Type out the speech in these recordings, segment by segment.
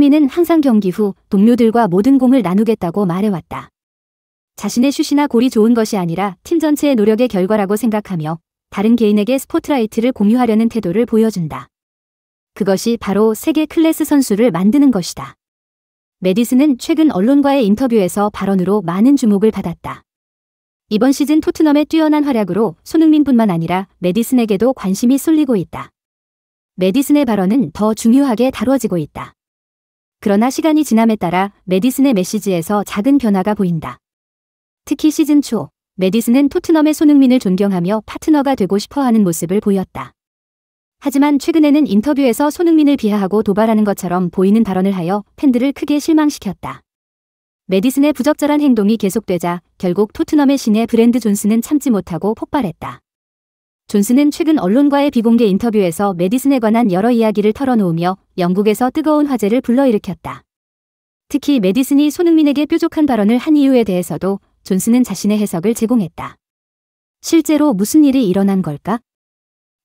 손흥민은 항상 경기 후 동료들과 모든 공을 나누겠다고 말해왔다. 자신의 슛이나 골이 좋은 것이 아니라 팀 전체의 노력의 결과라고 생각하며 다른 개인에게 스포트라이트를 공유하려는 태도를 보여준다. 그것이 바로 세계 클래스 선수를 만드는 것이다. 메디슨은 최근 언론과의 인터뷰에서 발언으로 많은 주목을 받았다. 이번 시즌 토트넘의 뛰어난 활약으로 손흥민뿐만 아니라 메디슨에게도 관심이 쏠리고 있다. 메디슨의 발언은 더 중요하게 다뤄지고 있다. 그러나 시간이 지남에 따라 메디슨의 메시지에서 작은 변화가 보인다. 특히 시즌 초, 메디슨은 토트넘의 손흥민을 존경하며 파트너가 되고 싶어하는 모습을 보였다. 하지만 최근에는 인터뷰에서 손흥민을 비하하고 도발하는 것처럼 보이는 발언을 하여 팬들을 크게 실망시켰다. 메디슨의 부적절한 행동이 계속되자 결국 토트넘의 신의 브랜드 존스는 참지 못하고 폭발했다. 존슨은 최근 언론과의 비공개 인터뷰에서 메디슨에 관한 여러 이야기를 털어놓으며 영국에서 뜨거운 화제를 불러일으켰다. 특히 메디슨이 손흥민에게 뾰족한 발언을 한 이유에 대해서도 존슨은 자신의 해석을 제공했다. 실제로 무슨 일이 일어난 걸까?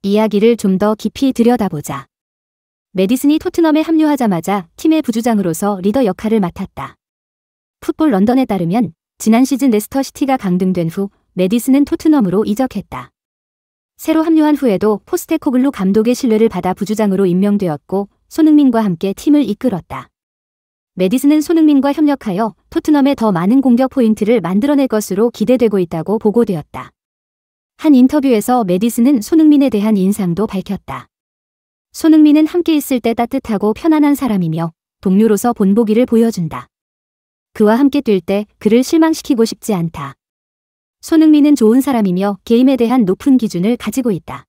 이야기를 좀 더 깊이 들여다보자. 메디슨이 토트넘에 합류하자마자 팀의 부주장으로서 리더 역할을 맡았다. 풋볼 런던에 따르면 지난 시즌 레스터 시티가 강등된 후 메디슨은 토트넘으로 이적했다. 새로 합류한 후에도 포스테코글루 감독의 신뢰를 받아 부주장으로 임명되었고 손흥민과 함께 팀을 이끌었다. 메디슨은 손흥민과 협력하여 토트넘에 더 많은 공격 포인트를 만들어낼 것으로 기대되고 있다고 보고되었다. 한 인터뷰에서 메디슨은 손흥민에 대한 인상도 밝혔다. 손흥민은 함께 있을 때 따뜻하고 편안한 사람이며 동료로서 본보기를 보여준다. 그와 함께 뛸 때 그를 실망시키고 싶지 않다. 손흥민은 좋은 사람이며 게임에 대한 높은 기준을 가지고 있다.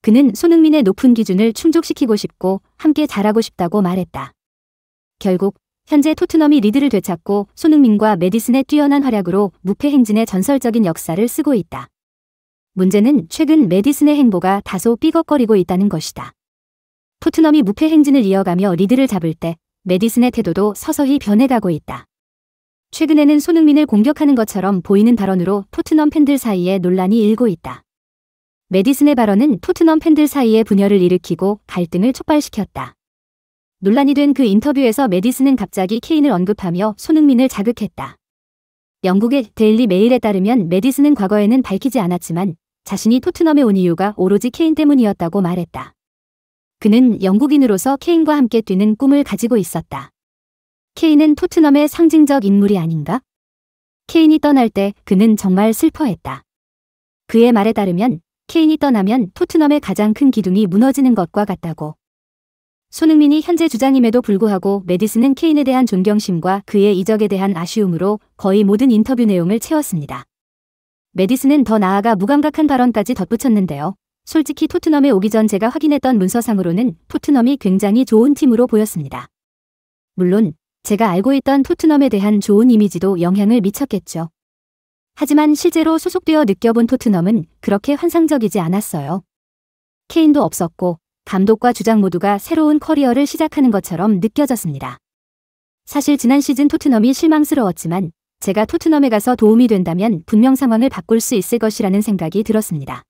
그는 손흥민의 높은 기준을 충족시키고 싶고 함께 잘하고 싶다고 말했다. 결국 현재 토트넘이 리드를 되찾고 손흥민과 메디슨의 뛰어난 활약으로 무패 행진의 전설적인 역사를 쓰고 있다. 문제는 최근 메디슨의 행보가 다소 삐걱거리고 있다는 것이다. 토트넘이 무패 행진을 이어가며 리드를 잡을 때 메디슨의 태도도 서서히 변해가고 있다. 최근에는 손흥민을 공격하는 것처럼 보이는 발언으로 토트넘 팬들 사이에 논란이 일고 있다. 메디슨의 발언은 토트넘 팬들 사이에 분열을 일으키고 갈등을 촉발시켰다. 논란이 된 그 인터뷰에서 메디슨은 갑자기 케인을 언급하며 손흥민을 자극했다. 영국의 데일리 메일에 따르면 메디슨은 과거에는 밝히지 않았지만 자신이 토트넘에 온 이유가 오로지 케인 때문이었다고 말했다. 그는 영국인으로서 케인과 함께 뛰는 꿈을 가지고 있었다. 케인은 토트넘의 상징적 인물이 아닌가? 케인이 떠날 때 그는 정말 슬퍼했다. 그의 말에 따르면 케인이 떠나면 토트넘의 가장 큰 기둥이 무너지는 것과 같다고. 손흥민이 현재 주장임에도 불구하고 메디슨은 케인에 대한 존경심과 그의 이적에 대한 아쉬움으로 거의 모든 인터뷰 내용을 채웠습니다. 메디슨은 더 나아가 무감각한 발언까지 덧붙였는데요. 솔직히 토트넘에 오기 전 제가 확인했던 문서상으로는 토트넘이 굉장히 좋은 팀으로 보였습니다. 물론 제가 알고 있던 토트넘에 대한 좋은 이미지도 영향을 미쳤겠죠. 하지만 실제로 소속되어 느껴본 토트넘은 그렇게 환상적이지 않았어요. 케인도 없었고 감독과 주장 모두가 새로운 커리어를 시작하는 것처럼 느껴졌습니다. 사실 지난 시즌 토트넘이 실망스러웠지만 제가 토트넘에 가서 도움이 된다면 분명 상황을 바꿀 수 있을 것이라는 생각이 들었습니다.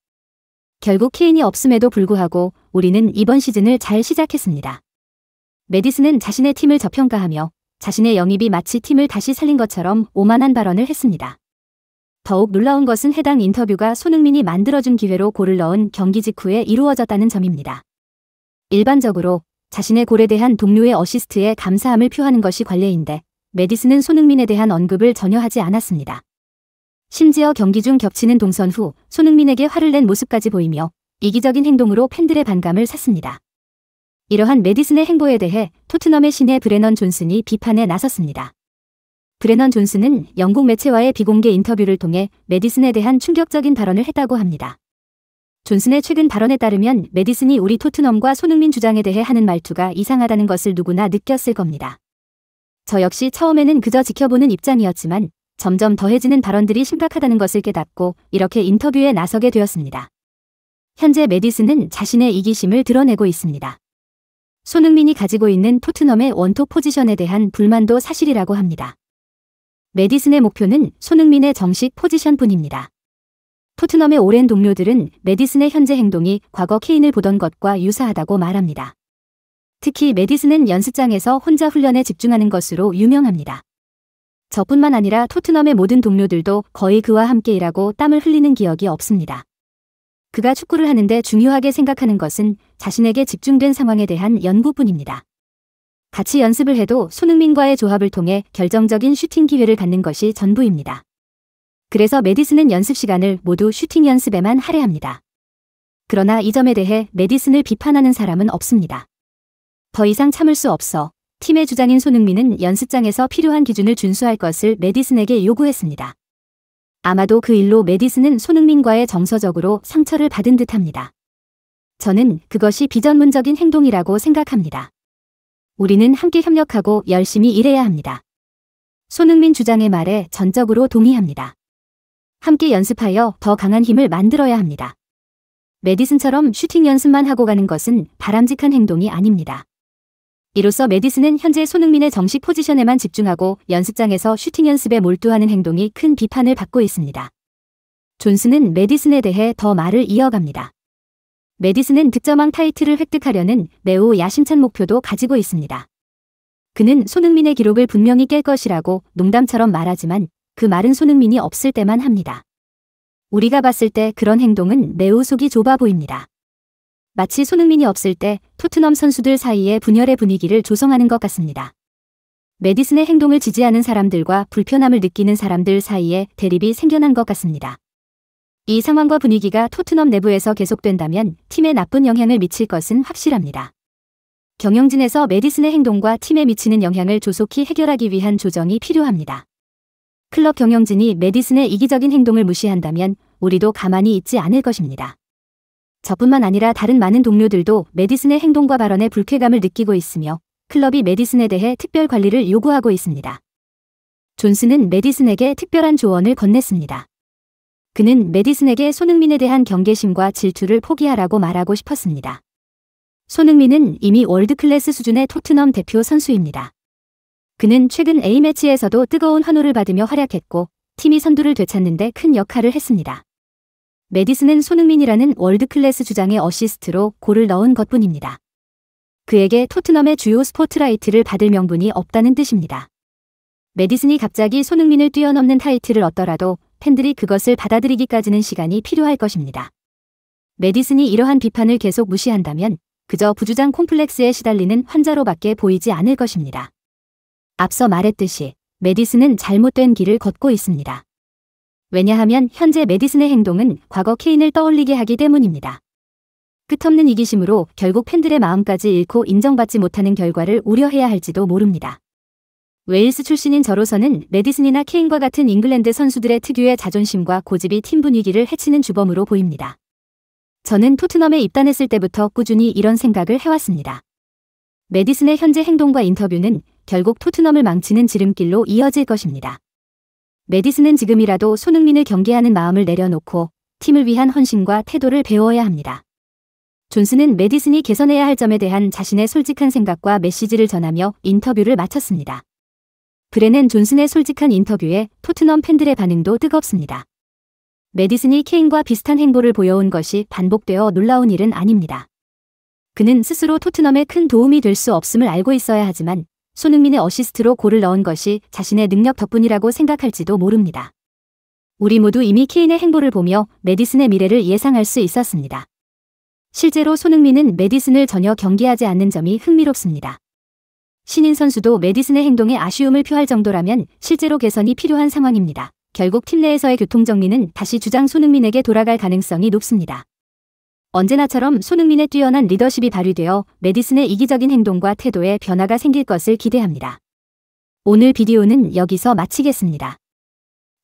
결국 케인이 없음에도 불구하고 우리는 이번 시즌을 잘 시작했습니다. 메디슨은 자신의 팀을 저평가하며 자신의 영입이 마치 팀을 다시 살린 것처럼 오만한 발언을 했습니다. 더욱 놀라운 것은 해당 인터뷰가 손흥민이 만들어준 기회로 골을 넣은 경기 직후에 이루어졌다는 점입니다. 일반적으로 자신의 골에 대한 동료의 어시스트에 감사함을 표하는 것이 관례인데 메디슨은 손흥민에 대한 언급을 전혀 하지 않았습니다. 심지어 경기 중 겹치는 동선 후 손흥민에게 화를 낸 모습까지 보이며 이기적인 행동으로 팬들의 반감을 샀습니다. 이러한 메디슨의 행보에 대해 토트넘의 신예 브레넌 존슨이 비판에 나섰습니다. 브레넌 존슨은 영국 매체와의 비공개 인터뷰를 통해 메디슨에 대한 충격적인 발언을 했다고 합니다. 존슨의 최근 발언에 따르면 메디슨이 우리 토트넘과 손흥민 주장에 대해 하는 말투가 이상하다는 것을 누구나 느꼈을 겁니다. 저 역시 처음에는 그저 지켜보는 입장이었지만 점점 더해지는 발언들이 심각하다는 것을 깨닫고 이렇게 인터뷰에 나서게 되었습니다. 현재 메디슨은 자신의 이기심을 드러내고 있습니다. 손흥민이 가지고 있는 토트넘의 원톱 포지션에 대한 불만도 사실이라고 합니다. 메디슨의 목표는 손흥민의 정식 포지션뿐입니다. 토트넘의 오랜 동료들은 메디슨의 현재 행동이 과거 케인을 보던 것과 유사하다고 말합니다. 특히 메디슨은 연습장에서 혼자 훈련에 집중하는 것으로 유명합니다. 저뿐만 아니라 토트넘의 모든 동료들도 거의 그와 함께 일하고 땀을 흘리는 기억이 없습니다. 그가 축구를 하는데 중요하게 생각하는 것은 자신에게 집중된 상황에 대한 연구뿐입니다. 같이 연습을 해도 손흥민과의 조합을 통해 결정적인 슈팅 기회를 갖는 것이 전부입니다. 그래서 메디슨은 연습 시간을 모두 슈팅 연습에만 할애합니다. 그러나 이 점에 대해 메디슨을 비판하는 사람은 없습니다. 더 이상 참을 수 없어 팀의 주장인 손흥민은 연습장에서 필요한 기준을 준수할 것을 메디슨에게 요구했습니다. 아마도 그 일로 메디슨은 손흥민과의 정서적으로 상처를 받은 듯합니다. 저는 그것이 비전문적인 행동이라고 생각합니다. 우리는 함께 협력하고 열심히 일해야 합니다. 손흥민 주장의 말에 전적으로 동의합니다. 함께 연습하여 더 강한 힘을 만들어야 합니다. 메디슨처럼 슈팅 연습만 하고 가는 것은 바람직한 행동이 아닙니다. 이로써 메디슨은 현재 손흥민의 정식 포지션에만 집중하고 연습장에서 슈팅 연습에 몰두하는 행동이 큰 비판을 받고 있습니다. 존슨은 메디슨에 대해 더 말을 이어갑니다. 메디슨은 득점왕 타이틀을 획득하려는 매우 야심찬 목표도 가지고 있습니다. 그는 손흥민의 기록을 분명히 깰 것이라고 농담처럼 말하지만 그 말은 손흥민이 없을 때만 합니다. 우리가 봤을 때 그런 행동은 매우 속이 좁아 보입니다. 마치 손흥민이 없을 때 토트넘 선수들 사이의 분열의 분위기를 조성하는 것 같습니다. 메디슨의 행동을 지지하는 사람들과 불편함을 느끼는 사람들 사이에 대립이 생겨난 것 같습니다. 이 상황과 분위기가 토트넘 내부에서 계속된다면 팀에 나쁜 영향을 미칠 것은 확실합니다. 경영진에서 메디슨의 행동과 팀에 미치는 영향을 조속히 해결하기 위한 조정이 필요합니다. 클럽 경영진이 메디슨의 이기적인 행동을 무시한다면 우리도 가만히 있지 않을 것입니다. 저뿐만 아니라 다른 많은 동료들도 메디슨의 행동과 발언에 불쾌감을 느끼고 있으며 클럽이 메디슨에 대해 특별 관리를 요구하고 있습니다. 존슨은 메디슨에게 특별한 조언을 건넸습니다. 그는 메디슨에게 손흥민에 대한 경계심과 질투를 포기하라고 말하고 싶었습니다. 손흥민은 이미 월드클래스 수준의 토트넘 대표 선수입니다. 그는 최근 A매치에서도 뜨거운 환호를 받으며 활약했고 팀이 선두를 되찾는데 큰 역할을 했습니다. 메디슨은 손흥민이라는 월드클래스 주장의 어시스트로 골을 넣은 것뿐입니다. 그에게 토트넘의 주요 스포트라이트를 받을 명분이 없다는 뜻입니다. 메디슨이 갑자기 손흥민을 뛰어넘는 타이틀을 얻더라도 팬들이 그것을 받아들이기까지는 시간이 필요할 것입니다. 메디슨이 이러한 비판을 계속 무시한다면 그저 부주장 콤플렉스에 시달리는 환자로밖에 보이지 않을 것입니다. 앞서 말했듯이 메디슨은 잘못된 길을 걷고 있습니다. 왜냐하면 현재 메디슨의 행동은 과거 케인을 떠올리게 하기 때문입니다. 끝없는 이기심으로 결국 팬들의 마음까지 잃고 인정받지 못하는 결과를 우려해야 할지도 모릅니다. 웨일스 출신인 저로서는 메디슨이나 케인과 같은 잉글랜드 선수들의 특유의 자존심과 고집이 팀 분위기를 해치는 주범으로 보입니다. 저는 토트넘에 입단했을 때부터 꾸준히 이런 생각을 해왔습니다. 메디슨의 현재 행동과 인터뷰는 결국 토트넘을 망치는 지름길로 이어질 것입니다. 메디슨은 지금이라도 손흥민을 경계하는 마음을 내려놓고 팀을 위한 헌신과 태도를 배워야 합니다. 존슨은 메디슨이 개선해야 할 점에 대한 자신의 솔직한 생각과 메시지를 전하며 인터뷰를 마쳤습니다. 브레는 존슨의 솔직한 인터뷰에 토트넘 팬들의 반응도 뜨겁습니다. 메디슨이 케인과 비슷한 행보를 보여온 것이 반복되어 놀라운 일은 아닙니다. 그는 스스로 토트넘에 큰 도움이 될 수 없음을 알고 있어야 하지만 손흥민의 어시스트로 골을 넣은 것이 자신의 능력 덕분이라고 생각할지도 모릅니다. 우리 모두 이미 케인의 행보를 보며 메디슨의 미래를 예상할 수 있었습니다. 실제로 손흥민은 메디슨을 전혀 경계하지 않는 점이 흥미롭습니다. 신인 선수도 메디슨의 행동에 아쉬움을 표할 정도라면 실제로 개선이 필요한 상황입니다. 결국 팀 내에서의 교통정리는 다시 주장 손흥민에게 돌아갈 가능성이 높습니다. 언제나처럼 손흥민의 뛰어난 리더십이 발휘되어 메디슨의 이기적인 행동과 태도에 변화가 생길 것을 기대합니다. 오늘 비디오는 여기서 마치겠습니다.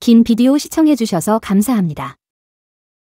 긴 비디오 시청해주셔서 감사합니다.